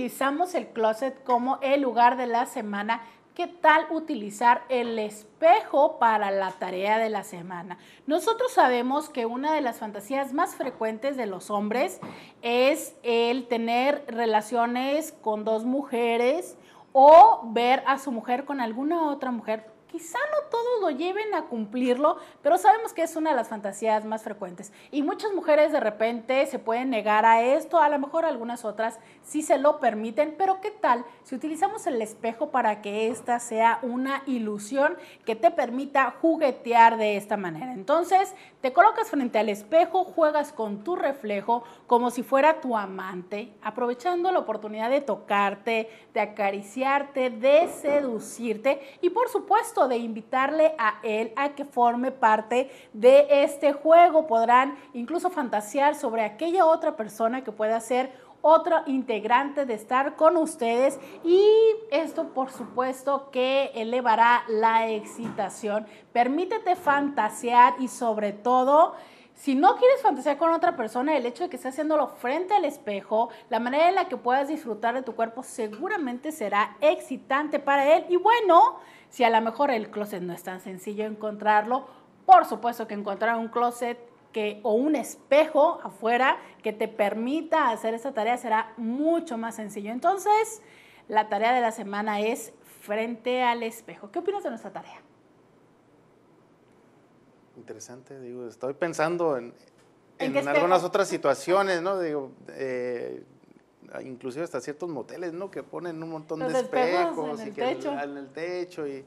utilizamos el closet como el lugar de la semana, ¿qué tal utilizar el espejo para la tarea de la semana? Nosotros sabemos que una de las fantasías más frecuentes de los hombres es el tener relaciones con dos mujeres o ver a su mujer con alguna otra mujer quizá no todos lo lleven a cumplirlo, pero sabemos que es una de las fantasías más frecuentes. Y muchas mujeres de repente se pueden negar a esto, a lo mejor algunas otras sí se lo permiten, pero ¿qué tal si utilizamos el espejo para que esta sea una ilusión que te permita juguetear de esta manera? Entonces, te colocas frente al espejo, juegas con tu reflejo como si fuera tu amante, aprovechando la oportunidad de tocarte, de acariciarte, de seducirte y por supuesto, de invitarle a él a que forme parte de este juego. Podrán incluso fantasear sobre aquella otra persona que pueda ser otro integrante de estar con ustedes y esto por supuesto que elevará la excitación. Permítete fantasear y sobre todo... Si no quieres fantasear con otra persona, el hecho de que esté haciéndolo frente al espejo, la manera en la que puedas disfrutar de tu cuerpo seguramente será excitante para él. Y bueno, si a lo mejor el closet no es tan sencillo encontrarlo, por supuesto que encontrar un closet que, o un espejo afuera que te permita hacer esa tarea será mucho más sencillo. Entonces, la tarea de la semana es frente al espejo. ¿Qué opinas de nuestra tarea? Interesante, digo, estoy pensando en, algunas otras situaciones, ¿no? Digo, eh, inclusive hasta ciertos moteles, ¿no? Que ponen un montón de espejos, en el, techo. y...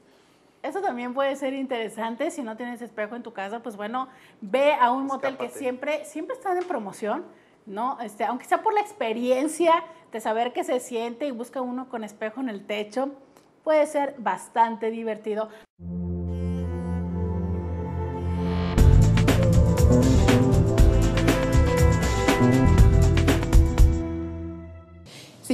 Eso también puede ser interesante. Si no tienes espejo en tu casa, pues bueno, ve a un motel que siempre, siempre están en promoción, ¿no? Este, aunque sea por la experiencia de saber qué se siente y busca uno con espejo en el techo, puede ser bastante divertido.